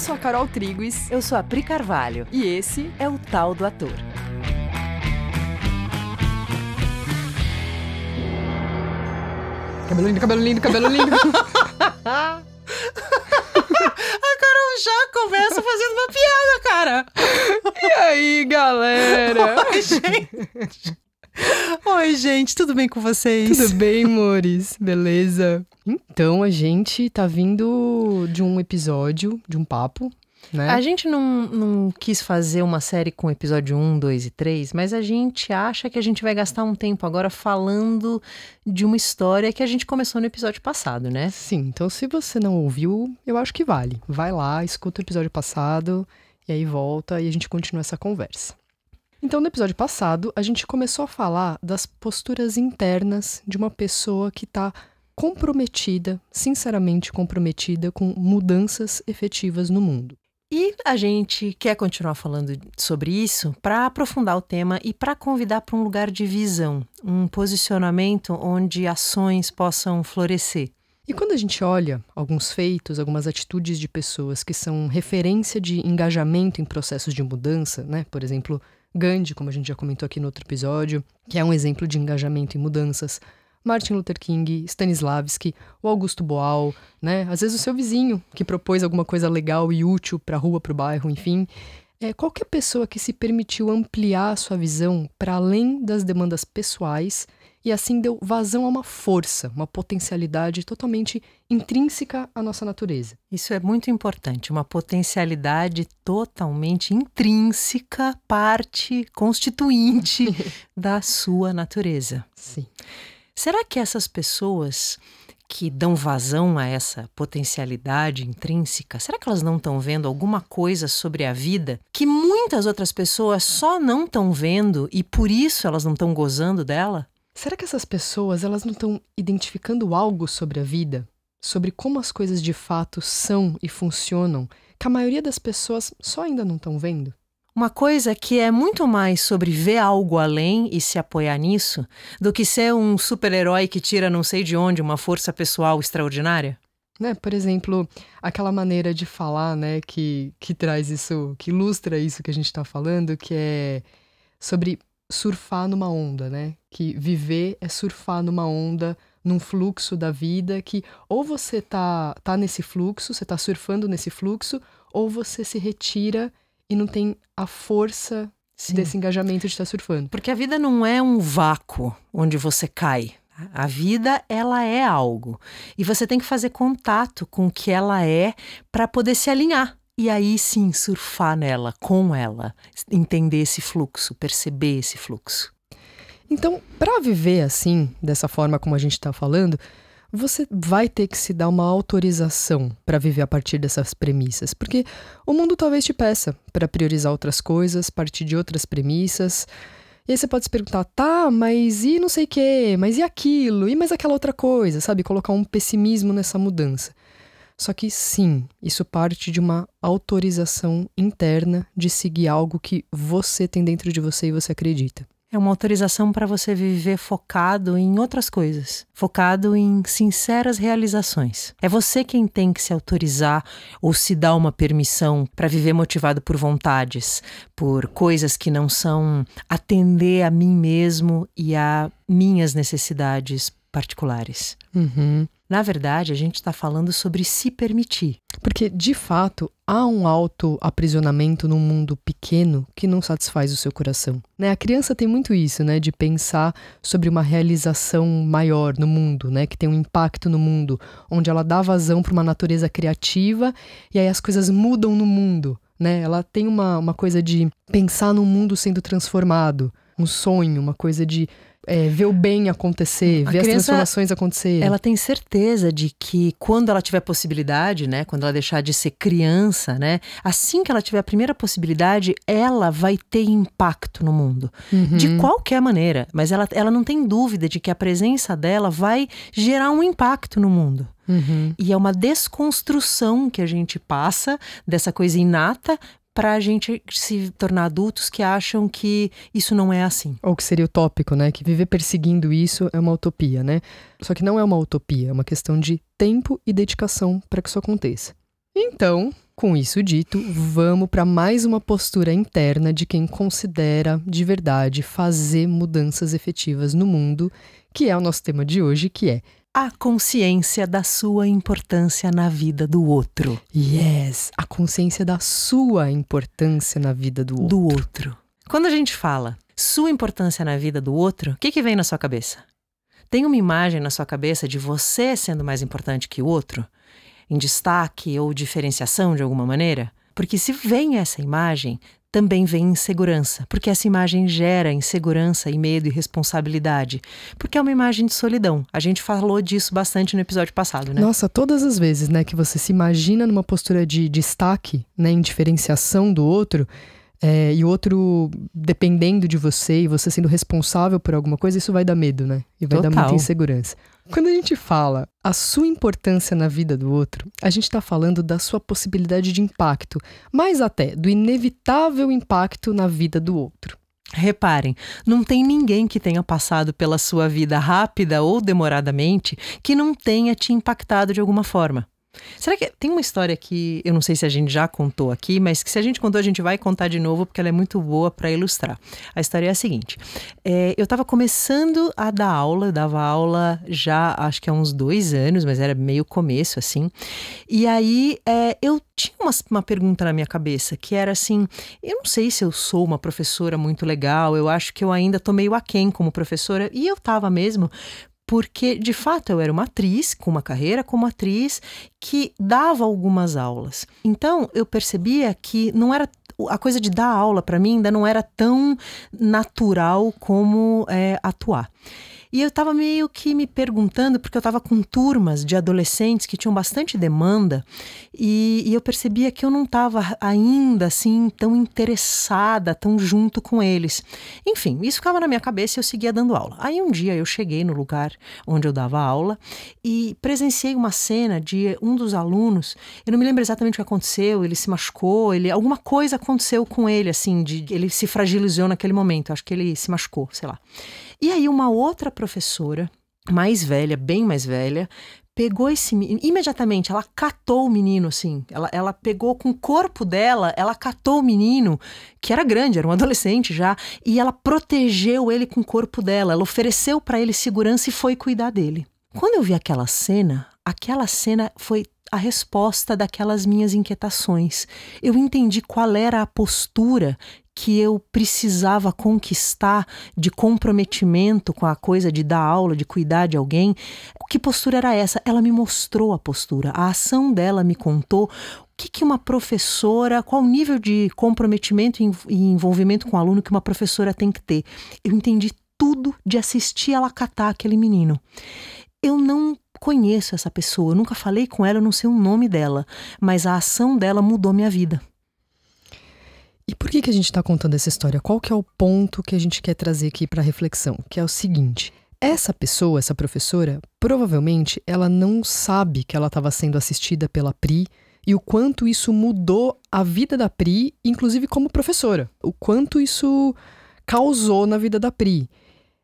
Eu sou a Carol Triguis. Eu sou a Pri Carvalho. E esse é o Tal do Ator. Cabelo lindo, cabelo lindo, cabelo lindo. a Carol já começa fazendo uma piada, cara. E aí, galera? Oi, gente. Oi, gente, tudo bem com vocês? Tudo bem, amores? Beleza? Então, a gente tá vindo de um episódio, de um papo, né? A gente não, não quis fazer uma série com episódio 1, 2 e 3, mas a gente acha que a gente vai gastar um tempo agora falando de uma história que a gente começou no episódio passado, né? Sim, então se você não ouviu, eu acho que vale. Vai lá, escuta o episódio passado e aí volta e a gente continua essa conversa. Então, no episódio passado, a gente começou a falar das posturas internas de uma pessoa que está comprometida, sinceramente comprometida com mudanças efetivas no mundo. E a gente quer continuar falando sobre isso para aprofundar o tema e para convidar para um lugar de visão, um posicionamento onde ações possam florescer. E quando a gente olha alguns feitos, algumas atitudes de pessoas que são referência de engajamento em processos de mudança, né? Por exemplo, Gandhi, como a gente já comentou aqui no outro episódio, que é um exemplo de engajamento em mudanças. Martin Luther King, Stanislavski, o Augusto Boal, né? Às vezes o seu vizinho que propôs alguma coisa legal e útil para a rua, para o bairro, enfim. É, qualquer pessoa que se permitiu ampliar a sua visão para além das demandas pessoais e assim deu vazão a uma força, uma potencialidade totalmente intrínseca à nossa natureza. Isso é muito importante, uma potencialidade totalmente intrínseca, parte constituinte da sua natureza. Sim. Será que essas pessoas que dão vazão a essa potencialidade intrínseca? Será que elas não estão vendo alguma coisa sobre a vida que muitas outras pessoas só não estão vendo e por isso elas não estão gozando dela? Será que essas pessoas elas não estão identificando algo sobre a vida, sobre como as coisas de fato são e funcionam, que a maioria das pessoas só ainda não estão vendo? Uma coisa que é muito mais sobre ver algo além e se apoiar nisso do que ser um super-herói que tira não sei de onde uma força pessoal extraordinária? Né? Por exemplo, aquela maneira de falar né, que, que traz isso, que ilustra isso que a gente está falando, que é sobre surfar numa onda, né? que viver é surfar numa onda, num fluxo da vida que ou você tá tá nesse fluxo, você tá surfando nesse fluxo, ou você se retira e não tem a força Sim. desse engajamento de estar tá surfando. Porque a vida não é um vácuo onde você cai. A vida, ela é algo. E você tem que fazer contato com o que ela é para poder se alinhar. E aí sim surfar nela, com ela, entender esse fluxo, perceber esse fluxo. Então, para viver assim, dessa forma como a gente está falando, você vai ter que se dar uma autorização para viver a partir dessas premissas, porque o mundo talvez te peça para priorizar outras coisas, partir de outras premissas. E aí você pode se perguntar, tá, mas e não sei o quê, mas e aquilo, e mais aquela outra coisa, sabe? Colocar um pessimismo nessa mudança. Só que sim, isso parte de uma autorização interna de seguir algo que você tem dentro de você e você acredita. É uma autorização para você viver focado em outras coisas, focado em sinceras realizações. É você quem tem que se autorizar ou se dar uma permissão para viver motivado por vontades, por coisas que não são atender a mim mesmo e a minhas necessidades particulares. Uhum. Na verdade, a gente está falando sobre se permitir. Porque, de fato, há um auto-aprisionamento num mundo pequeno que não satisfaz o seu coração. Né? A criança tem muito isso, né? De pensar sobre uma realização maior no mundo, né? Que tem um impacto no mundo, onde ela dá vazão para uma natureza criativa e aí as coisas mudam no mundo. Né? Ela tem uma, uma coisa de pensar num mundo sendo transformado, um sonho, uma coisa de é, ver o bem acontecer, hum, a ver as transformações acontecer. Ela tem certeza de que quando ela tiver possibilidade, né, quando ela deixar de ser criança, né, assim que ela tiver a primeira possibilidade, ela vai ter impacto no mundo. Uhum. De qualquer maneira, mas ela, ela não tem dúvida de que a presença dela vai gerar um impacto no mundo. Uhum. E é uma desconstrução que a gente passa dessa coisa inata, para a gente se tornar adultos que acham que isso não é assim. Ou que seria utópico, né? Que viver perseguindo isso é uma utopia, né? Só que não é uma utopia, é uma questão de tempo e dedicação para que isso aconteça. Então, com isso dito, vamos para mais uma postura interna de quem considera de verdade fazer mudanças efetivas no mundo, que é o nosso tema de hoje, que é a consciência da sua importância na vida do outro. Yes, a consciência da sua importância na vida do outro. Do outro. Quando a gente fala sua importância na vida do outro, o que, que vem na sua cabeça? Tem uma imagem na sua cabeça de você sendo mais importante que o outro? Em destaque ou diferenciação de alguma maneira? Porque se vem essa imagem, também vem insegurança, porque essa imagem gera insegurança e medo e responsabilidade, porque é uma imagem de solidão. A gente falou disso bastante no episódio passado, né? Nossa, todas as vezes, né, que você se imagina numa postura de destaque, né, em diferenciação do outro, é, e o outro dependendo de você e você sendo responsável por alguma coisa, isso vai dar medo, né? E vai Total. dar muita insegurança. Quando a gente fala a sua importância na vida do outro, a gente está falando da sua possibilidade de impacto, mais até do inevitável impacto na vida do outro. Reparem, não tem ninguém que tenha passado pela sua vida rápida ou demoradamente que não tenha te impactado de alguma forma. Será que tem uma história que eu não sei se a gente já contou aqui, mas que se a gente contou, a gente vai contar de novo porque ela é muito boa para ilustrar. A história é a seguinte: é, eu estava começando a dar aula, eu dava aula já acho que há uns dois anos, mas era meio começo assim. E aí é, eu tinha uma, uma pergunta na minha cabeça que era assim: eu não sei se eu sou uma professora muito legal, eu acho que eu ainda tô meio aquém como professora, e eu tava mesmo, porque de fato eu era uma atriz, com uma carreira como atriz, que dava algumas aulas. Então eu percebia que não era a coisa de dar aula para mim ainda não era tão natural como é, atuar. E eu estava meio que me perguntando, porque eu estava com turmas de adolescentes que tinham bastante demanda, e, e eu percebia que eu não estava ainda assim tão interessada, tão junto com eles. Enfim, isso ficava na minha cabeça e eu seguia dando aula. Aí um dia eu cheguei no lugar onde eu dava aula e presenciei uma cena de um dos alunos, eu não me lembro exatamente o que aconteceu, ele se machucou, ele alguma coisa aconteceu com ele, assim, de, ele se fragilizou naquele momento, acho que ele se machucou, sei lá. E aí uma outra professora, mais velha, bem mais velha, pegou esse menino, imediatamente, ela catou o menino, assim, ela, ela pegou com o corpo dela, ela catou o menino, que era grande, era um adolescente já, e ela protegeu ele com o corpo dela, ela ofereceu para ele segurança e foi cuidar dele. Quando eu vi aquela cena, aquela cena foi a resposta daquelas minhas inquietações. Eu entendi qual era a postura que eu precisava conquistar de comprometimento com a coisa de dar aula, de cuidar de alguém. Que postura era essa? Ela me mostrou a postura, a ação dela me contou o que, que uma professora, qual o nível de comprometimento e envolvimento com o aluno que uma professora tem que ter. Eu entendi tudo de assistir ela catar aquele menino. Eu não conheço essa pessoa, eu nunca falei com ela, eu não sei o nome dela, mas a ação dela mudou minha vida. E por que, que a gente está contando essa história? Qual que é o ponto que a gente quer trazer aqui para reflexão? Que é o seguinte: essa pessoa, essa professora, provavelmente ela não sabe que ela estava sendo assistida pela Pri e o quanto isso mudou a vida da Pri, inclusive como professora. O quanto isso causou na vida da Pri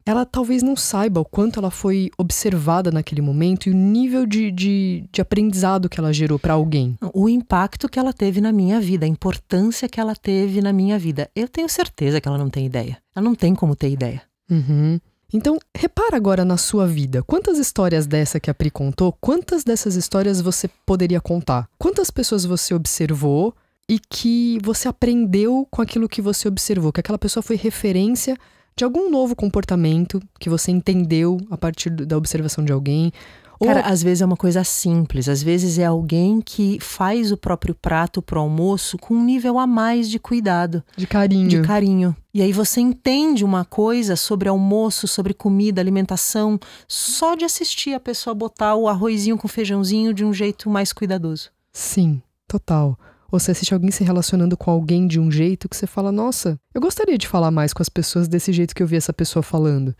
ela talvez não saiba o quanto ela foi observada naquele momento e o nível de, de, de aprendizado que ela gerou para alguém. O impacto que ela teve na minha vida, a importância que ela teve na minha vida. Eu tenho certeza que ela não tem ideia. Ela não tem como ter ideia. Uhum. Então, repara agora na sua vida. Quantas histórias dessa que a Pri contou, quantas dessas histórias você poderia contar? Quantas pessoas você observou e que você aprendeu com aquilo que você observou? Que aquela pessoa foi referência de algum novo comportamento que você entendeu a partir da observação de alguém. Ou... Cara, às vezes é uma coisa simples, às vezes é alguém que faz o próprio prato pro almoço com um nível a mais de cuidado, de carinho. De carinho. E aí você entende uma coisa sobre almoço, sobre comida, alimentação, só de assistir a pessoa botar o arrozinho com feijãozinho de um jeito mais cuidadoso. Sim, total ou você assiste alguém se relacionando com alguém de um jeito que você fala: Nossa, eu gostaria de falar mais com as pessoas desse jeito que eu vi essa pessoa falando.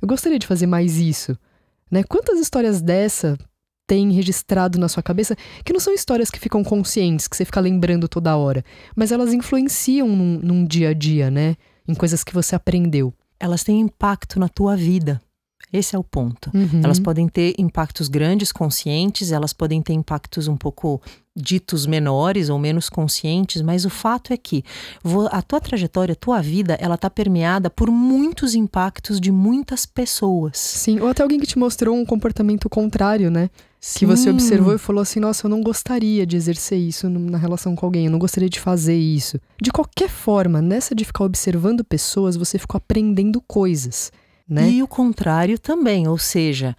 Eu gostaria de fazer mais isso. Né? Quantas histórias dessa tem registrado na sua cabeça que não são histórias que ficam conscientes, que você fica lembrando toda hora, mas elas influenciam num, num dia a dia, né? Em coisas que você aprendeu. Elas têm impacto na tua vida. Esse é o ponto. Uhum. Elas podem ter impactos grandes, conscientes, elas podem ter impactos um pouco ditos menores ou menos conscientes, mas o fato é que a tua trajetória, a tua vida, ela tá permeada por muitos impactos de muitas pessoas. Sim, ou até alguém que te mostrou um comportamento contrário, né? Sim. Que você observou e falou assim: nossa, eu não gostaria de exercer isso na relação com alguém, eu não gostaria de fazer isso. De qualquer forma, nessa de ficar observando pessoas, você ficou aprendendo coisas né? E o contrário também, ou seja,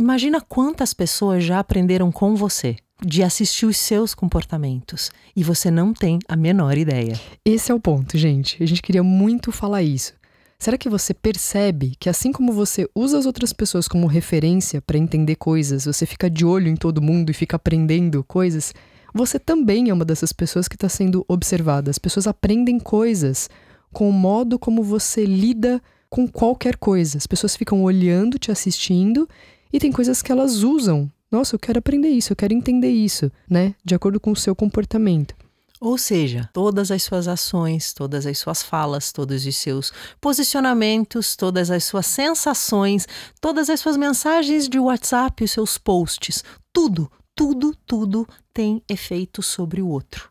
imagina quantas pessoas já aprenderam com você de assistir os seus comportamentos e você não tem a menor ideia. Esse é o ponto, gente. A gente queria muito falar isso. Será que você percebe que assim como você usa as outras pessoas como referência para entender coisas, você fica de olho em todo mundo e fica aprendendo coisas? Você também é uma dessas pessoas que está sendo observada. As pessoas aprendem coisas com o modo como você lida com com qualquer coisa. As pessoas ficam olhando, te assistindo, e tem coisas que elas usam. Nossa, eu quero aprender isso, eu quero entender isso, né? De acordo com o seu comportamento. Ou seja, todas as suas ações, todas as suas falas, todos os seus posicionamentos, todas as suas sensações, todas as suas mensagens de WhatsApp, os seus posts, tudo, tudo, tudo tem efeito sobre o outro.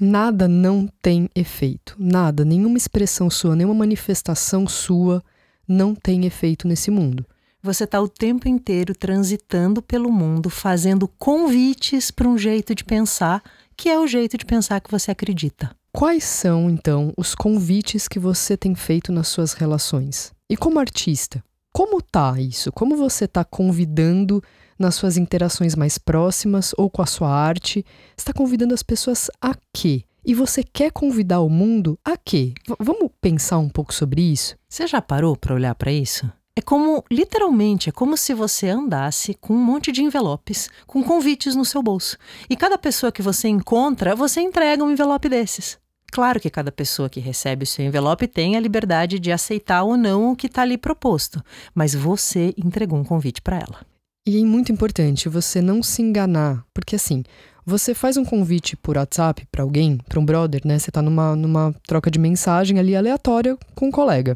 Nada não tem efeito. Nada, nenhuma expressão sua, nenhuma manifestação sua não tem efeito nesse mundo. Você está o tempo inteiro transitando pelo mundo, fazendo convites para um jeito de pensar, que é o jeito de pensar que você acredita. Quais são, então, os convites que você tem feito nas suas relações? E como artista, como tá isso? Como você está convidando nas suas interações mais próximas ou com a sua arte, está convidando as pessoas a quê? E você quer convidar o mundo a quê? V vamos pensar um pouco sobre isso? Você já parou para olhar para isso? É como, literalmente, é como se você andasse com um monte de envelopes, com convites no seu bolso. E cada pessoa que você encontra, você entrega um envelope desses. Claro que cada pessoa que recebe o seu envelope tem a liberdade de aceitar ou não o que está ali proposto, mas você entregou um convite para ela. E é muito importante você não se enganar, porque assim, você faz um convite por WhatsApp para alguém, para um brother, né? Você está numa, numa troca de mensagem ali aleatória com um colega.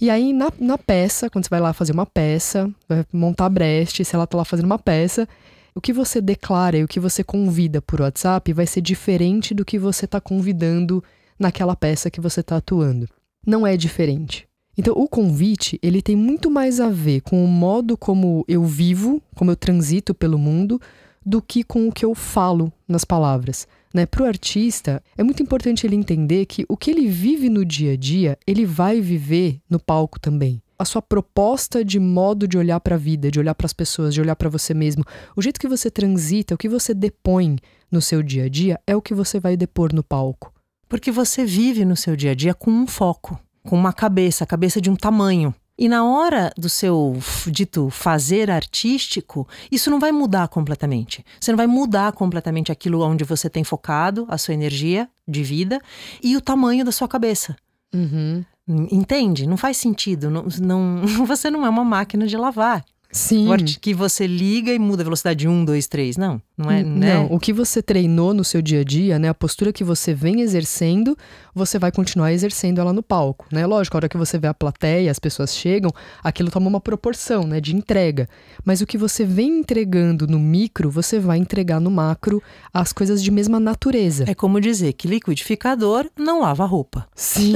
E aí, na, na peça, quando você vai lá fazer uma peça, vai montar breste, se ela tá lá fazendo uma peça, o que você declara e o que você convida por WhatsApp vai ser diferente do que você está convidando naquela peça que você está atuando. Não é diferente. Então, o convite, ele tem muito mais a ver com o modo como eu vivo, como eu transito pelo mundo, do que com o que eu falo nas palavras. Né? Para o artista, é muito importante ele entender que o que ele vive no dia a dia, ele vai viver no palco também. A sua proposta de modo de olhar para a vida, de olhar para as pessoas, de olhar para você mesmo, o jeito que você transita, o que você depõe no seu dia a dia, é o que você vai depor no palco. Porque você vive no seu dia a dia com um foco com uma cabeça, a cabeça de um tamanho. E na hora do seu dito fazer artístico, isso não vai mudar completamente. Você não vai mudar completamente aquilo onde você tem focado a sua energia de vida e o tamanho da sua cabeça. Uhum. Entende? Não faz sentido. Não, não, você não é uma máquina de lavar. Sim. que você liga e muda a velocidade de 1, 2, 3. Não, não é. Né? Não, né? o que você treinou no seu dia a dia, né? A postura que você vem exercendo, você vai continuar exercendo ela no palco, né? Lógico, a hora que você vê a plateia, as pessoas chegam, aquilo toma uma proporção, né? De entrega. Mas o que você vem entregando no micro, você vai entregar no macro as coisas de mesma natureza. É como dizer que liquidificador não lava roupa. Sim.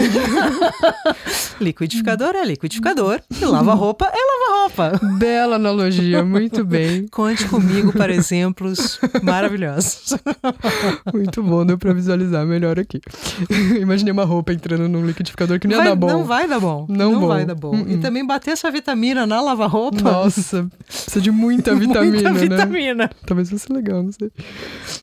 liquidificador é liquidificador e lava roupa é lava roupa. Bela Bela analogia, muito bem. Conte comigo para exemplos maravilhosos. Muito bom, deu para visualizar melhor aqui. Imaginei uma roupa entrando num liquidificador que não vai, ia dar bom. Não vai dar bom. Não, não bom. vai dar bom. Uh -uh. E também bater essa vitamina na lava-roupa. Nossa, precisa de muita vitamina, muita né? vitamina. Talvez fosse legal, não sei.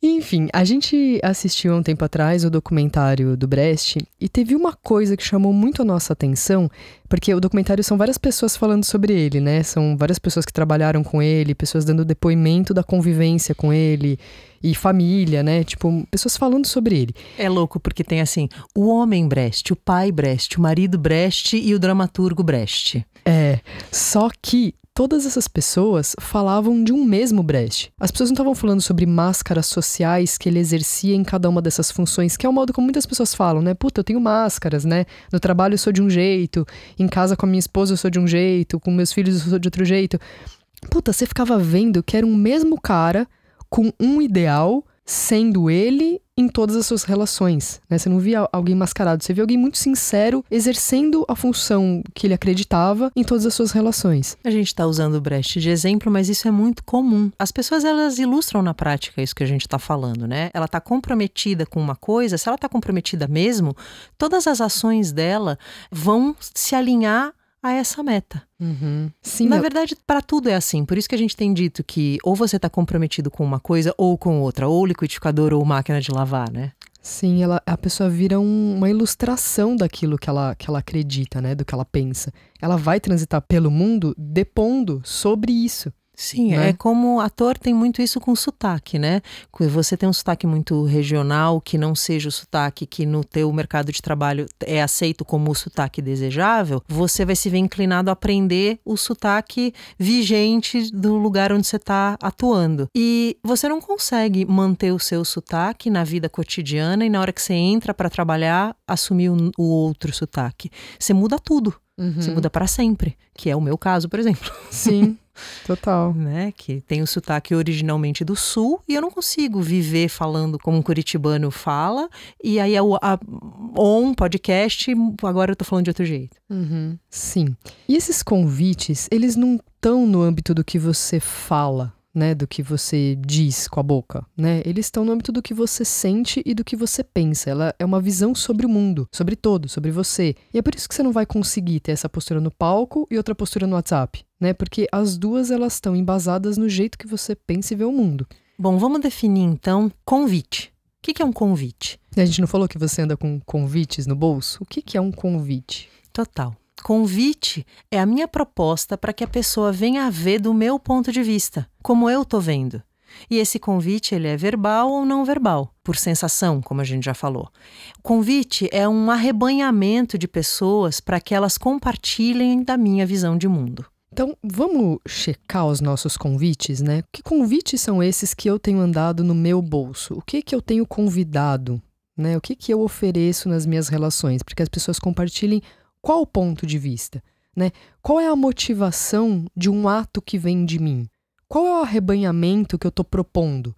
Enfim, a gente assistiu há um tempo atrás o documentário do Brecht e teve uma coisa que chamou muito a nossa atenção porque o documentário são várias pessoas falando sobre ele, né? São várias pessoas que trabalharam com ele, pessoas dando depoimento da convivência com ele e família, né? Tipo, pessoas falando sobre ele. É louco porque tem assim, o homem Brecht, o pai Brecht, o marido Brecht e o dramaturgo Brecht. É, só que todas essas pessoas falavam de um mesmo Brecht. As pessoas não estavam falando sobre máscaras sociais que ele exercia em cada uma dessas funções, que é o modo como muitas pessoas falam, né? Puta, eu tenho máscaras, né? No trabalho eu sou de um jeito, em casa com a minha esposa eu sou de um jeito, com meus filhos eu sou de outro jeito. Puta, você ficava vendo que era um mesmo cara com um ideal sendo ele em todas as suas relações. Né? Você não via alguém mascarado, você via alguém muito sincero exercendo a função que ele acreditava em todas as suas relações. A gente está usando o Brecht de exemplo, mas isso é muito comum. As pessoas elas ilustram na prática isso que a gente está falando, né? Ela está comprometida com uma coisa, se ela está comprometida mesmo, todas as ações dela vão se alinhar a essa meta. Uhum. Sim, Na eu... verdade, para tudo é assim. Por isso que a gente tem dito que ou você está comprometido com uma coisa ou com outra, ou liquidificador ou máquina de lavar, né? Sim, ela, a pessoa vira um, uma ilustração daquilo que ela, que ela acredita, né? Do que ela pensa. Ela vai transitar pelo mundo depondo sobre isso. Sim, né? é como ator tem muito isso com sotaque, né? Você tem um sotaque muito regional, que não seja o sotaque que no teu mercado de trabalho é aceito como o sotaque desejável, você vai se ver inclinado a aprender o sotaque vigente do lugar onde você está atuando. E você não consegue manter o seu sotaque na vida cotidiana e na hora que você entra para trabalhar, assumir o outro sotaque. Você muda tudo. Uhum. Você muda para sempre, que é o meu caso, por exemplo. Sim. Total. Né? Que tem o sotaque originalmente do sul e eu não consigo viver falando como um curitibano fala. E aí é o a on podcast, agora eu tô falando de outro jeito. Uhum. Sim. E esses convites, eles não estão no âmbito do que você fala né, do que você diz com a boca, né? Eles estão no âmbito do que você sente e do que você pensa. Ela é uma visão sobre o mundo, sobre todo, sobre você. E é por isso que você não vai conseguir ter essa postura no palco e outra postura no WhatsApp, né? Porque as duas elas estão embasadas no jeito que você pensa e vê o mundo. Bom, vamos definir então convite. O que, é um convite? A gente não falou que você anda com convites no bolso? O que é um convite? Total. Convite é a minha proposta para que a pessoa venha a ver do meu ponto de vista, como eu tô vendo. E esse convite ele é verbal ou não verbal, por sensação, como a gente já falou. O convite é um arrebanhamento de pessoas para que elas compartilhem da minha visão de mundo. Então, vamos checar os nossos convites, né? Que convites são esses que eu tenho andado no meu bolso? O que que eu tenho convidado, né? O que que eu ofereço nas minhas relações, para que as pessoas compartilhem qual o ponto de vista? Né? Qual é a motivação de um ato que vem de mim? Qual é o arrebanhamento que eu estou propondo?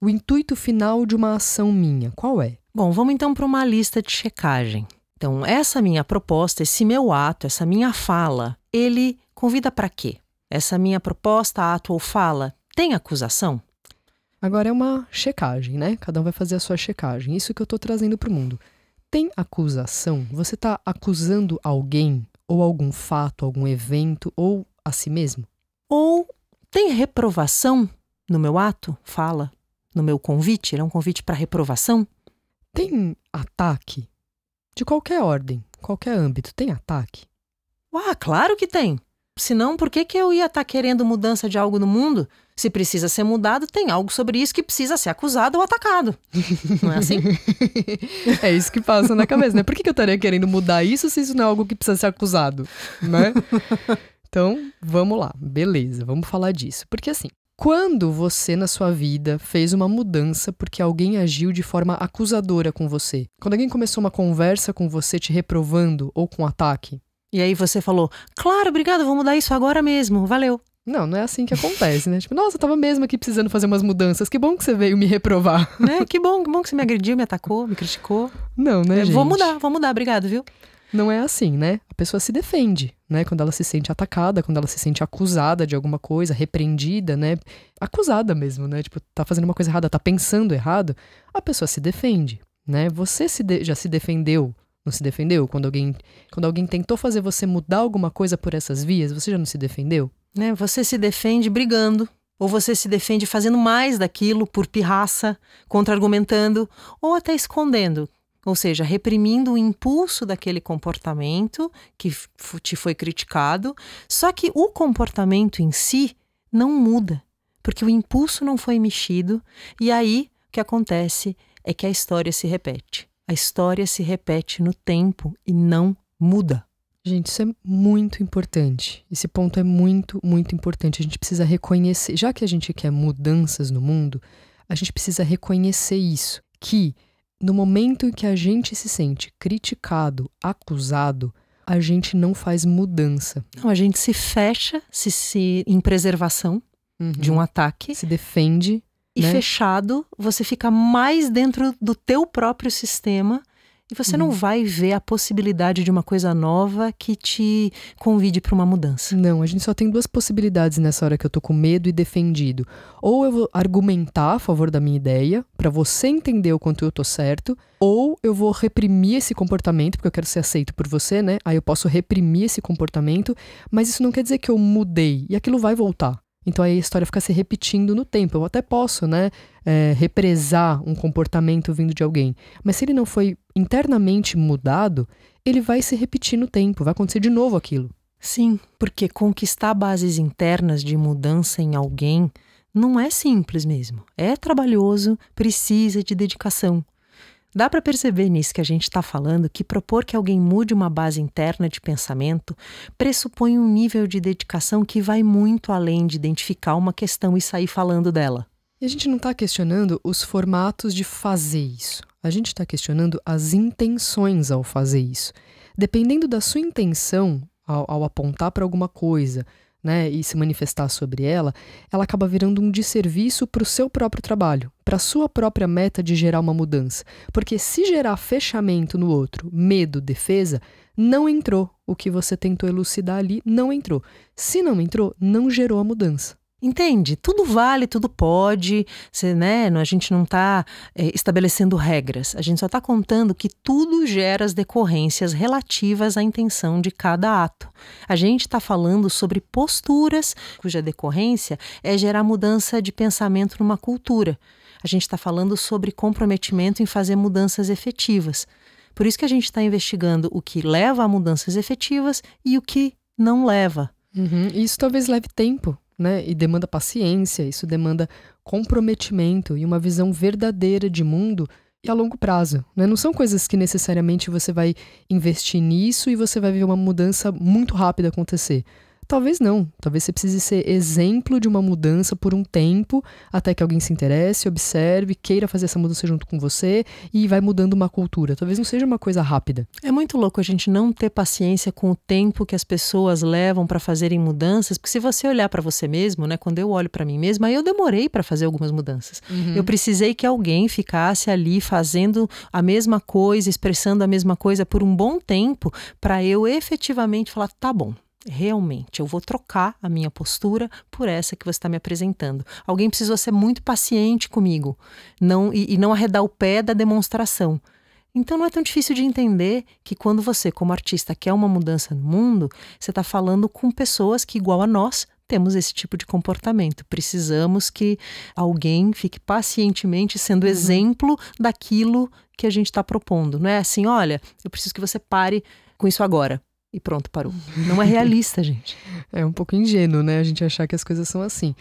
O intuito final de uma ação minha, qual é? Bom, vamos então para uma lista de checagem. Então, essa minha proposta, esse meu ato, essa minha fala, ele convida para quê? Essa minha proposta, ato ou fala tem acusação? Agora é uma checagem, né? Cada um vai fazer a sua checagem. Isso que eu estou trazendo para o mundo tem acusação, você está acusando alguém ou algum fato, algum evento ou a si mesmo? Ou tem reprovação no meu ato? Fala. No meu convite? Era é um convite para reprovação? Tem ataque? De qualquer ordem, qualquer âmbito, tem ataque? Ah, claro que tem! Senão, por que, que eu ia estar tá querendo mudança de algo no mundo? Se precisa ser mudado, tem algo sobre isso que precisa ser acusado ou atacado. Não é assim? é isso que passa na cabeça, né? Por que, que eu estaria querendo mudar isso se isso não é algo que precisa ser acusado? Né? Então, vamos lá. Beleza, vamos falar disso. Porque assim, quando você na sua vida fez uma mudança porque alguém agiu de forma acusadora com você? Quando alguém começou uma conversa com você te reprovando ou com ataque? E aí você falou, claro, obrigado, vou mudar isso agora mesmo, valeu. Não, não é assim que acontece, né? Tipo, nossa, eu tava mesmo aqui precisando fazer umas mudanças. Que bom que você veio me reprovar. Né? Que bom, que bom que você me agrediu, me atacou, me criticou. Não, né, é, gente? Vou mudar, vou mudar, obrigado, viu? Não é assim, né? A pessoa se defende, né? Quando ela se sente atacada, quando ela se sente acusada de alguma coisa, repreendida, né? Acusada mesmo, né? Tipo, tá fazendo uma coisa errada, tá pensando errado, a pessoa se defende, né? Você se já se defendeu não se defendeu? Quando alguém, quando alguém tentou fazer você mudar alguma coisa por essas vias, você já não se defendeu? Né? Você se defende brigando, ou você se defende fazendo mais daquilo por pirraça, contra-argumentando, ou até escondendo. Ou seja, reprimindo o impulso daquele comportamento que te foi criticado. Só que o comportamento em si não muda, porque o impulso não foi mexido, e aí o que acontece é que a história se repete. A história se repete no tempo e não muda. Gente, isso é muito importante. Esse ponto é muito, muito importante. A gente precisa reconhecer, já que a gente quer mudanças no mundo, a gente precisa reconhecer isso, que no momento em que a gente se sente criticado, acusado, a gente não faz mudança. Não, a gente se fecha se, se em preservação uhum. de um uhum. ataque. Se defende e né? fechado, você fica mais dentro do teu próprio sistema e você uhum. não vai ver a possibilidade de uma coisa nova que te convide para uma mudança. Não, a gente só tem duas possibilidades nessa hora que eu tô com medo e defendido. Ou eu vou argumentar a favor da minha ideia, para você entender o quanto eu tô certo, ou eu vou reprimir esse comportamento, porque eu quero ser aceito por você, né? Aí eu posso reprimir esse comportamento, mas isso não quer dizer que eu mudei e aquilo vai voltar. Então aí a história fica se repetindo no tempo. Eu até posso, né, é, represar um comportamento vindo de alguém. Mas se ele não foi internamente mudado, ele vai se repetir no tempo, vai acontecer de novo aquilo. Sim, porque conquistar bases internas de mudança em alguém não é simples mesmo. É trabalhoso, precisa de dedicação. Dá para perceber nisso que a gente está falando que propor que alguém mude uma base interna de pensamento pressupõe um nível de dedicação que vai muito além de identificar uma questão e sair falando dela. E a gente não está questionando os formatos de fazer isso. A gente está questionando as intenções ao fazer isso. Dependendo da sua intenção ao, ao apontar para alguma coisa, né, e se manifestar sobre ela, ela acaba virando um desserviço para o seu próprio trabalho, para a sua própria meta de gerar uma mudança. Porque se gerar fechamento no outro, medo, defesa, não entrou. O que você tentou elucidar ali não entrou. Se não entrou, não gerou a mudança. Entende? Tudo vale, tudo pode, né? A gente não está é, estabelecendo regras, a gente só está contando que tudo gera as decorrências relativas à intenção de cada ato. A gente está falando sobre posturas cuja decorrência é gerar mudança de pensamento numa cultura. A gente está falando sobre comprometimento em fazer mudanças efetivas. Por isso que a gente está investigando o que leva a mudanças efetivas e o que não leva. Uhum. Isso talvez leve tempo né? E demanda paciência, isso demanda comprometimento e uma visão verdadeira de mundo e a longo prazo. Né? Não são coisas que necessariamente você vai investir nisso e você vai ver uma mudança muito rápida acontecer. Talvez não. Talvez você precise ser exemplo de uma mudança por um tempo, até que alguém se interesse, observe, queira fazer essa mudança junto com você e vai mudando uma cultura. Talvez não seja uma coisa rápida. É muito louco a gente não ter paciência com o tempo que as pessoas levam para fazerem mudanças, porque se você olhar para você mesmo, né, quando eu olho para mim mesma, eu demorei para fazer algumas mudanças. Uhum. Eu precisei que alguém ficasse ali fazendo a mesma coisa, expressando a mesma coisa por um bom tempo, para eu efetivamente falar, tá bom, realmente, eu vou trocar a minha postura por essa que você está me apresentando. Alguém precisou ser muito paciente comigo não, e, e não arredar o pé da demonstração. Então não é tão difícil de entender que quando você, como artista, quer uma mudança no mundo, você está falando com pessoas que, igual a nós, temos esse tipo de comportamento. Precisamos que alguém fique pacientemente sendo uhum. exemplo daquilo que a gente está propondo. Não é assim, olha, eu preciso que você pare com isso agora e pronto, parou. Uhum. Não é realista, gente. é um pouco ingênuo, né? A gente achar que as coisas são assim.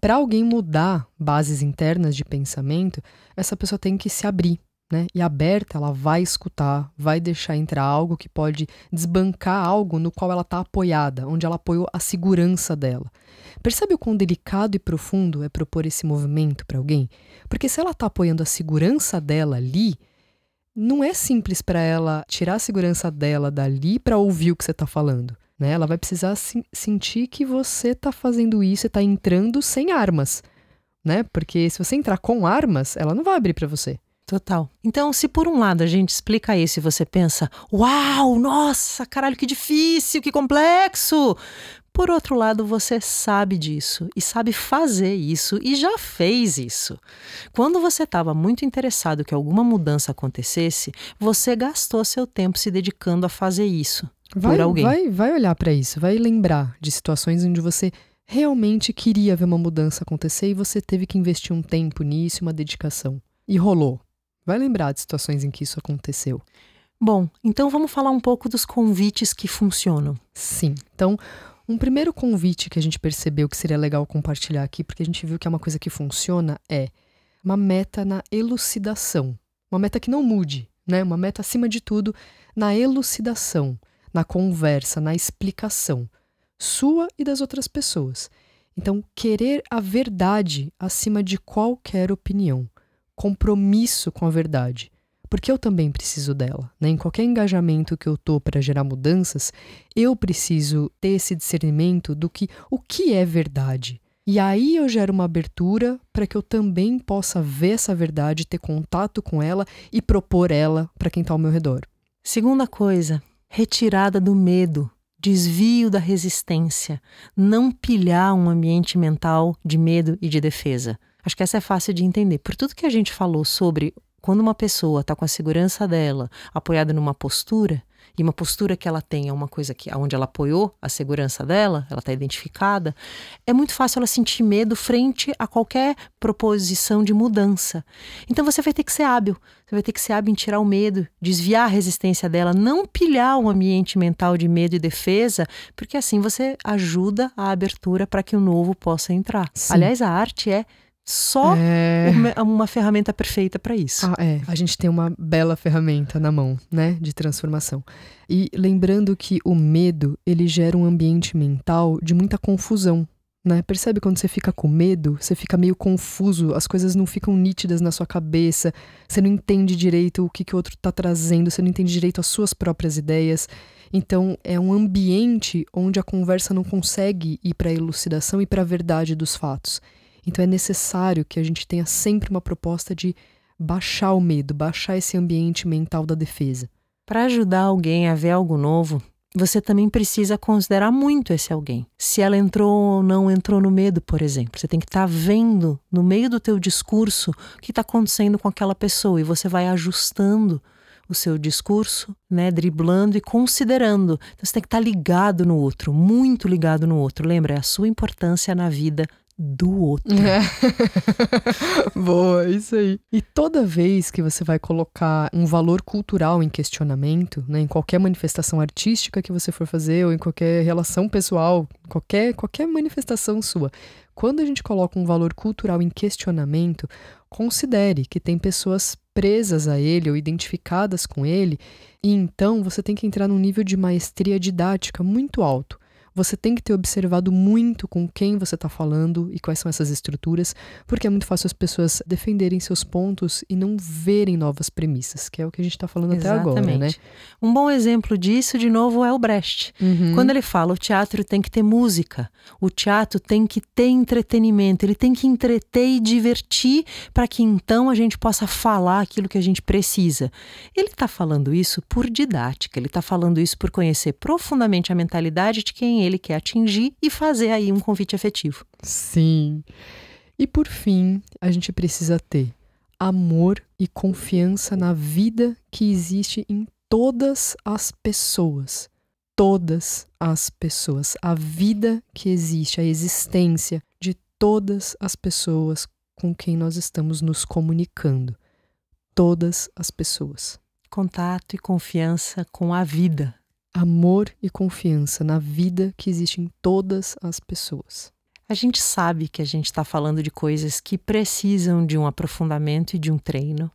Para alguém mudar bases internas de pensamento, essa pessoa tem que se abrir, né? E aberta, ela vai escutar, vai deixar entrar algo que pode desbancar algo no qual ela está apoiada, onde ela apoiou a segurança dela. Percebe o quão delicado e profundo é propor esse movimento para alguém? Porque se ela está apoiando a segurança dela ali, não é simples para ela tirar a segurança dela dali para ouvir o que você está falando. Né? Ela vai precisar se sentir que você está fazendo isso e está entrando sem armas. Né? Porque se você entrar com armas, ela não vai abrir para você. Total. Então, se por um lado a gente explica isso e você pensa, uau, nossa, caralho, que difícil, que complexo. Por outro lado, você sabe disso e sabe fazer isso e já fez isso. Quando você estava muito interessado que alguma mudança acontecesse, você gastou seu tempo se dedicando a fazer isso vai, por alguém. Vai, vai olhar para isso, vai lembrar de situações onde você realmente queria ver uma mudança acontecer e você teve que investir um tempo nisso, uma dedicação. E rolou. Vai lembrar de situações em que isso aconteceu. Bom, então vamos falar um pouco dos convites que funcionam. Sim. Então, um primeiro convite que a gente percebeu que seria legal compartilhar aqui, porque a gente viu que é uma coisa que funciona, é uma meta na elucidação. Uma meta que não mude, né? Uma meta, acima de tudo, na elucidação, na conversa, na explicação sua e das outras pessoas. Então, querer a verdade acima de qualquer opinião. Compromisso com a verdade porque eu também preciso dela. Né? Em qualquer engajamento que eu tô para gerar mudanças, eu preciso ter esse discernimento do que o que é verdade. E aí eu gero uma abertura para que eu também possa ver essa verdade, ter contato com ela e propor ela para quem está ao meu redor. Segunda coisa, retirada do medo, desvio da resistência, não pilhar um ambiente mental de medo e de defesa. Acho que essa é fácil de entender. Por tudo que a gente falou sobre quando uma pessoa está com a segurança dela apoiada numa postura, e uma postura que ela tem é uma coisa que onde ela apoiou a segurança dela, ela está identificada, é muito fácil ela sentir medo frente a qualquer proposição de mudança. Então você vai ter que ser hábil, você vai ter que ser hábil em tirar o medo, desviar a resistência dela, não pilhar um ambiente mental de medo e defesa, porque assim você ajuda a abertura para que o novo possa entrar. Sim. Aliás, a arte é só é... uma, uma, ferramenta perfeita para isso. Ah, é. A gente tem uma bela ferramenta na mão, né, de transformação. E lembrando que o medo, ele gera um ambiente mental de muita confusão, né? Percebe quando você fica com medo, você fica meio confuso, as coisas não ficam nítidas na sua cabeça, você não entende direito o que, que o outro está trazendo, você não entende direito as suas próprias ideias. Então, é um ambiente onde a conversa não consegue ir para a elucidação e para a verdade dos fatos. Então é necessário que a gente tenha sempre uma proposta de baixar o medo, baixar esse ambiente mental da defesa. Para ajudar alguém a ver algo novo, você também precisa considerar muito esse alguém. Se ela entrou ou não entrou no medo, por exemplo, você tem que estar tá vendo no meio do teu discurso o que está acontecendo com aquela pessoa e você vai ajustando o seu discurso, né, driblando e considerando. Então você tem que estar tá ligado no outro, muito ligado no outro. Lembra, é a sua importância na vida do outro. É. Boa, isso aí. E toda vez que você vai colocar um valor cultural em questionamento, né, em qualquer manifestação artística que você for fazer ou em qualquer relação pessoal, qualquer qualquer manifestação sua, quando a gente coloca um valor cultural em questionamento, considere que tem pessoas presas a ele ou identificadas com ele, e então você tem que entrar num nível de maestria didática muito alto você tem que ter observado muito com quem você está falando e quais são essas estruturas, porque é muito fácil as pessoas defenderem seus pontos e não verem novas premissas, que é o que a gente está falando Exatamente. até agora, né? Um bom exemplo disso, de novo, é o Brecht. Uhum. Quando ele fala o teatro tem que ter música, o teatro tem que ter entretenimento, ele tem que entreter e divertir para que então a gente possa falar aquilo que a gente precisa. Ele está falando isso por didática, ele está falando isso por conhecer profundamente a mentalidade de quem ele quer atingir e fazer aí um convite efetivo. Sim. E por fim, a gente precisa ter amor e confiança na vida que existe em todas as pessoas. Todas as pessoas. A vida que existe, a existência de todas as pessoas com quem nós estamos nos comunicando. Todas as pessoas. Contato e confiança com a vida, amor e confiança na vida que existe em todas as pessoas. A gente sabe que a gente está falando de coisas que precisam de um aprofundamento e de um treino.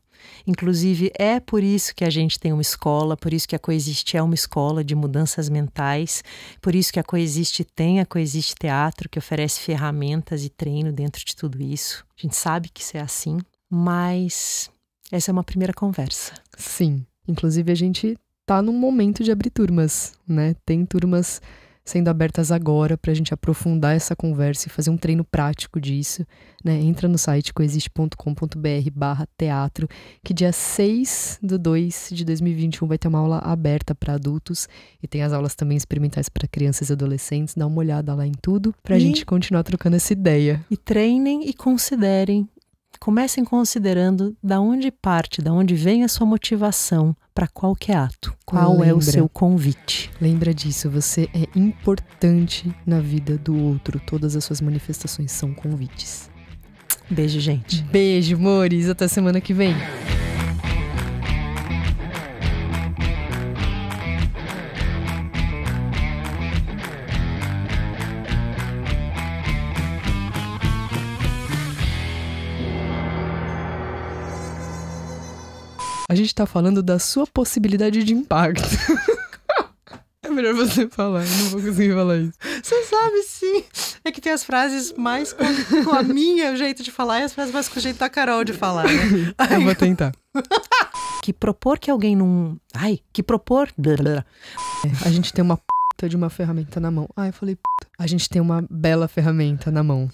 Inclusive, é por isso que a gente tem uma escola, por isso que a Coexiste é uma escola de mudanças mentais, por isso que a Coexiste tem a Coexiste Teatro, que oferece ferramentas e treino dentro de tudo isso. A gente sabe que isso é assim, mas essa é uma primeira conversa. Sim. Inclusive, a gente tá num momento de abrir turmas, né? Tem turmas sendo abertas agora para a gente aprofundar essa conversa e fazer um treino prático disso, né? Entra no site coexiste.com.br barra teatro, que dia 6 de 2 de 2021 vai ter uma aula aberta para adultos e tem as aulas também experimentais para crianças e adolescentes. Dá uma olhada lá em tudo para a gente continuar trocando essa ideia. E treinem e considerem Comecem considerando da onde parte, da onde vem a sua motivação para qualquer é ato. Qual Lembra. é o seu convite? Lembra disso, você é importante na vida do outro. Todas as suas manifestações são convites. Beijo, gente. Beijo, amores. Até semana que vem. A gente tá falando da sua possibilidade de impacto. É melhor você falar, eu não vou conseguir falar isso. Você sabe sim. É que tem as frases mais com, com a minha jeito de falar e as frases mais com o jeito da Carol de falar, né? Ai, eu vou tentar. que propor que alguém não. Ai, que propor. É, a gente tem uma puta de uma ferramenta na mão. Ai, eu falei puta. A gente tem uma bela ferramenta na mão.